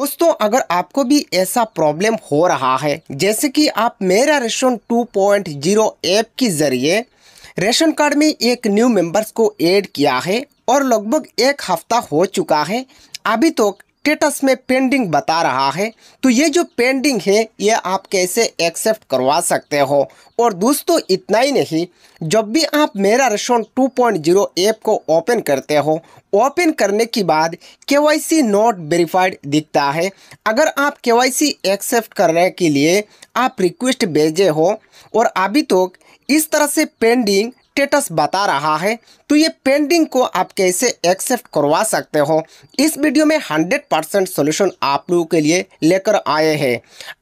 दोस्तों अगर आपको भी ऐसा प्रॉब्लम हो रहा है जैसे कि आप मेरा रेशन 2.0 ऐप के जरिए रेशन कार्ड में एक न्यू मेंबर्स को ऐड किया है और लगभग एक हफ्ता हो चुका है अभी तक तो स्टेटस में पेंडिंग बता रहा है तो ये जो पेंडिंग है ये आप कैसे एक्सेप्ट करवा सकते हो और दोस्तों इतना ही नहीं जब भी आप मेरा रेशन 2.0 ऐप को ओपन करते हो ओपन करने के बाद के वाई सी नॉट वेरीफाइड दिखता है अगर आप के वाई सी एक्सेप्ट करने के लिए आप रिक्वेस्ट भेजे हो और अभी तक तो इस तरह से पेंडिंग स्टेटस बता रहा है तो ये पेंडिंग को आप कैसे एक्सेप्ट करवा सकते हो इस वीडियो में 100 परसेंट सोल्यूशन आप लोगों के लिए लेकर आए हैं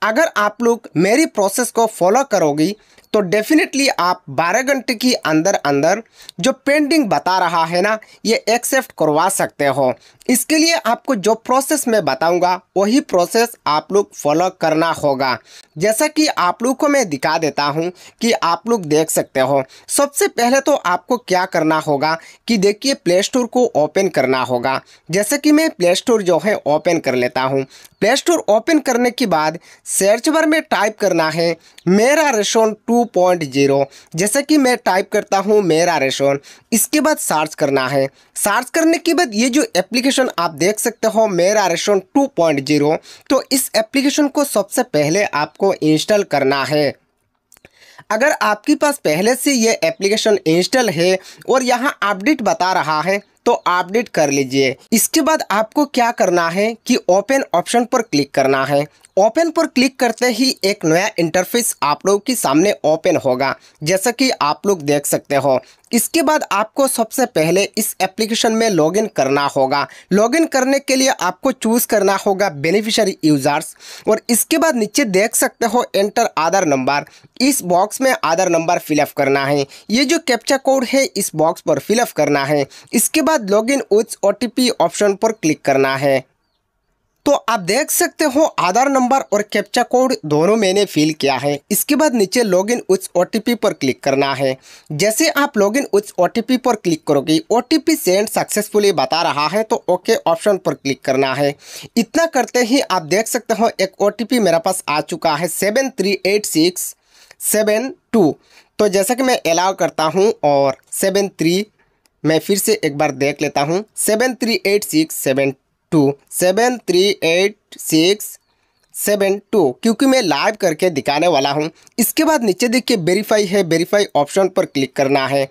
अगर आप लोग मेरी प्रोसेस को फॉलो करोगी तो डेफिनेटली आप 12 घंटे के अंदर अंदर जो पेंडिंग बता रहा है ना ये एक्सेप्ट करवा सकते हो इसके लिए आपको जो प्रोसेस मैं बताऊंगा वही प्रोसेस आप लोग फॉलो करना होगा जैसा कि आप लोग को मैं दिखा देता हूं कि आप लोग देख सकते हो सबसे पहले तो आपको क्या करना होगा कि देखिए प्ले स्टोर को ओपन करना होगा जैसे कि मैं प्ले स्टोर जो है ओपन कर लेता हूँ प्ले स्टोर ओपन करने के बाद सर्च बार में टाइप करना है मेरा रेशोन टू 2.0 जैसा कि मैं टाइप करता हूँ मेरा रेशन इसके बाद सर्च करना है सर्च करने के बाद ये जो एप्लीकेशन आप देख सकते हो मेरा रेशन 2.0 तो इस एप्लीकेशन को सबसे पहले आपको इंस्टॉल करना है अगर आपके पास पहले से ये एप्लीकेशन इंस्टॉल है और यहाँ अपडेट बता रहा है तो अपडेट कर लीजिए इसके बाद आपको क्या करना है कि ओपन ऑप्शन पर क्लिक करना है ओपन पर क्लिक करते ही एक नया इंटरफेस आप लोगों के सामने ओपन होगा जैसा कि आप लोग देख सकते हो इसके बाद आपको सबसे पहले इस एप्लीकेशन में लॉगिन करना होगा लॉगिन करने के लिए आपको चूज़ करना होगा बेनिफिशियरी यूज़र्स और इसके बाद नीचे देख सकते हो एंटर आधार नंबर इस बॉक्स में आधार नंबर फिलअप करना है ये जो कैप्चा कोड है इस बॉक्स पर फिलअप करना है इसके बाद लॉगिन विथ ओ ऑप्शन पर क्लिक करना है तो आप देख सकते हो आधार नंबर और कैप्चा कोड दोनों मैंने फिल किया है इसके बाद नीचे लॉग इन उस ओ पर क्लिक करना है जैसे आप लॉग इन उस ओ पर क्लिक करोगे ओ सेंड सक्सेसफुली बता रहा है तो ओके ऑप्शन पर क्लिक करना है इतना करते ही आप देख सकते हो एक ओ मेरा पास आ चुका है seven three eight six seven two तो जैसा कि मैं अलाउ करता हूँ और सेवन थ्री मैं फिर से एक बार देख लेता हूँ seven three eight six seven two seven three eight six seven two क्योंकि मैं लाइव करके दिखाने वाला हूं इसके बाद नीचे देखिए वेरीफाई है वेरीफाई ऑप्शन पर क्लिक करना है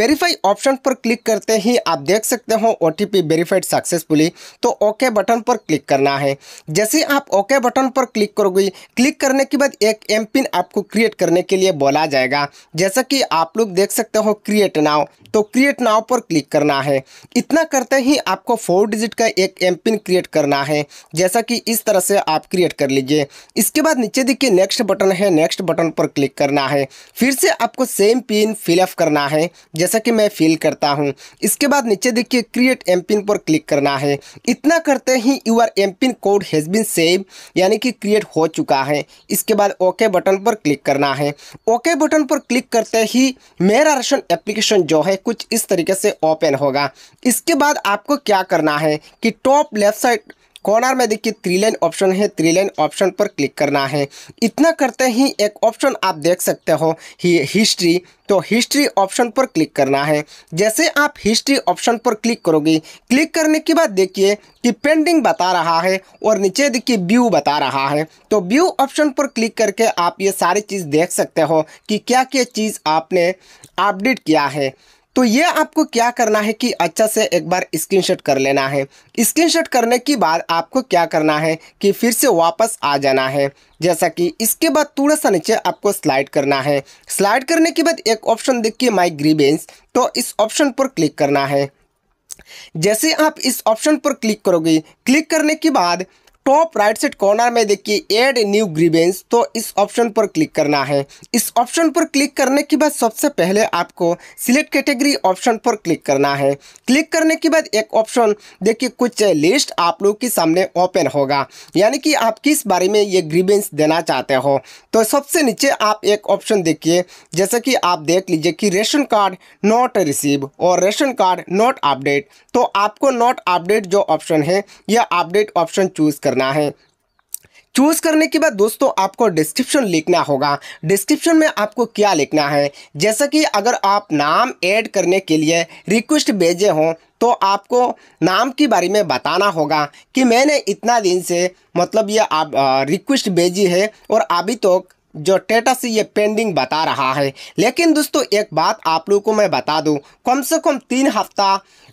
वेरीफाई ऑप्शन पर क्लिक करते ही आप देख सकते हो ओ टी वेरीफाइड सक्सेसफुली तो ओके बटन पर क्लिक करना है जैसे आप ओके बटन पर क्लिक करोगे क्लिक करने के बाद एक एम पिन आपको क्रिएट करने के लिए बोला जाएगा जैसा कि आप लोग देख सकते हो क्रिएट नाव तो क्रिएट नाव पर क्लिक करना है इतना करते ही आपको फोर डिजिट का एक एम पिन क्रिएट करना है जैसा कि इस तरह से आप क्रिएट कर लीजिए इसके बाद नीचे देखिए नेक्स्ट बटन है नेक्स्ट बटन पर क्लिक करना है फिर से आपको सेम पिन फिलअप करना है जैसा कि मैं फिल करता हूँ इसके बाद नीचे देखिए क्रिएट एम पिन पर क्लिक करना है इतना करते ही your M pin code has been save यानी कि क्रिएट हो चुका है इसके बाद ओके बटन पर क्लिक करना है ओके बटन पर क्लिक करते ही मेरा राशन एप्लीकेशन जो है कुछ इस तरीके से ओपन होगा इसके बाद आपको क्या करना है कि टॉप लेफ्ट साइड कॉर्नर में देखिए थ्री लाइन ऑप्शन है थ्री लाइन ऑप्शन पर क्लिक करना है इतना करते ही एक ऑप्शन आप देख सकते हो ही हिस्ट्री तो हिस्ट्री ऑप्शन पर क्लिक करना है जैसे आप हिस्ट्री ऑप्शन पर क्लिक करोगे क्लिक करने के बाद देखिए कि पेंडिंग बता रहा है और नीचे देखिए व्यू बता रहा है तो व्यू ऑप्शन पर क्लिक करके आप ये सारी चीज़ देख सकते हो कि क्या क्या चीज़ आपने अपडेट किया है तो ये आपको क्या करना है कि अच्छा से एक बार स्क्रीनशॉट कर लेना है स्क्रीनशॉट करने के बाद आपको क्या करना है कि फिर से वापस आ जाना है जैसा कि इसके बाद थोड़ा सा नीचे आपको स्लाइड करना है स्लाइड करने के बाद एक ऑप्शन देखिए माई ग्रीवेंस तो इस ऑप्शन पर क्लिक करना है जैसे आप इस ऑप्शन पर क्लिक करोगे क्लिक करने के बाद टॉप राइट साइड कॉर्नर में देखिए एड न्यू ग्रीवेंस तो इस ऑप्शन पर क्लिक करना है इस ऑप्शन पर क्लिक करने के बाद सबसे पहले आपको सिलेक्ट कैटेगरी ऑप्शन पर क्लिक करना है क्लिक करने के बाद एक ऑप्शन देखिए कुछ लिस्ट आप लोग के सामने ओपन होगा यानी कि आप किस बारे में ये ग्रीवेंस देना चाहते हो तो सबसे नीचे आप एक ऑप्शन देखिए जैसे कि आप देख लीजिए कि रेशन कार्ड नॉट रिसीव और रेशन कार्ड नॉट अपडेट तो आपको नॉट अपडेट जो ऑप्शन है यह अपडेट ऑप्शन चूज़ कर करना है चूज़ करने के बाद दोस्तों आपको डिस्क्रिप्शन लिखना होगा डिस्क्रिप्शन में आपको क्या लिखना है जैसा कि अगर आप नाम ऐड करने के लिए रिक्वेस्ट भेजे हों तो आपको नाम के बारे में बताना होगा कि मैंने इतना दिन से मतलब ये आप रिक्वेस्ट भेजी है और अभी तक तो जो टेटस ये पेंडिंग बता रहा है लेकिन दोस्तों एक बात आप लोगों को मैं बता दूं कम से कम तीन हफ्ता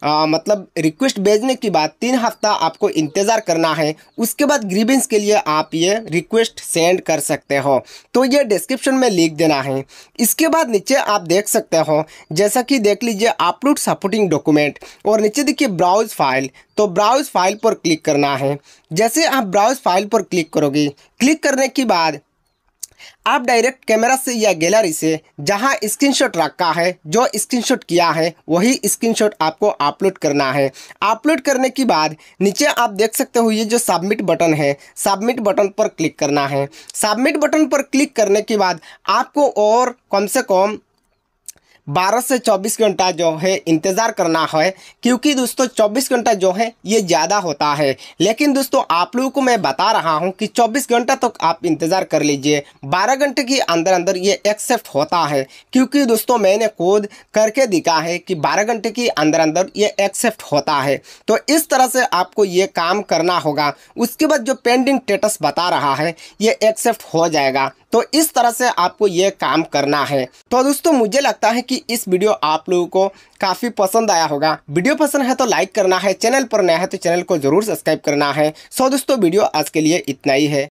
आ, मतलब रिक्वेस्ट भेजने के बाद तीन हफ्ता आपको इंतज़ार करना है उसके बाद ग्रीबिंस के लिए आप ये रिक्वेस्ट सेंड कर सकते हो तो ये डिस्क्रिप्शन में लिख देना है इसके बाद नीचे आप देख सकते हो जैसा कि देख लीजिए अपलोड सपोर्टिंग डॉक्यूमेंट और नीचे देखिए ब्राउज फाइल तो ब्राउज फाइल पर क्लिक करना है जैसे आप ब्राउज फाइल पर क्लिक करोगे क्लिक करने के बाद आप डायरेक्ट कैमरा से या गैलरी से जहां स्क्रीनशॉट रखा है जो स्क्रीनशॉट किया है वही स्क्रीनशॉट आपको अपलोड करना है अपलोड करने के बाद नीचे आप देख सकते हो ये जो सबमिट बटन है सबमिट बटन पर क्लिक करना है सबमिट बटन पर क्लिक करने के बाद आपको और कम से कम 12 से 24 घंटा जो है इंतज़ार करना है क्योंकि दोस्तों 24 घंटा जो है ये ज़्यादा होता है लेकिन दोस्तों आप लोगों को मैं बता रहा हूँ कि 24 घंटा तक तो आप इंतज़ार कर लीजिए 12 घंटे के अंदर अंदर ये एक्सेप्ट होता है क्योंकि दोस्तों मैंने कोद करके दिखा है कि 12 घंटे के अंदर अंदर ये एक्सेप्ट होता है तो इस तरह से आपको ये काम करना होगा उसके बाद जो पेंडिंग स्टेटस बता रहा है ये एक्सेप्ट हो जाएगा तो इस तरह से आपको ये काम करना है तो दोस्तों मुझे लगता है कि इस वीडियो आप लोगों को काफ़ी पसंद आया होगा वीडियो पसंद है तो लाइक करना है चैनल पर नया है तो चैनल को जरूर सब्सक्राइब करना है सो दोस्तों वीडियो आज के लिए इतना ही है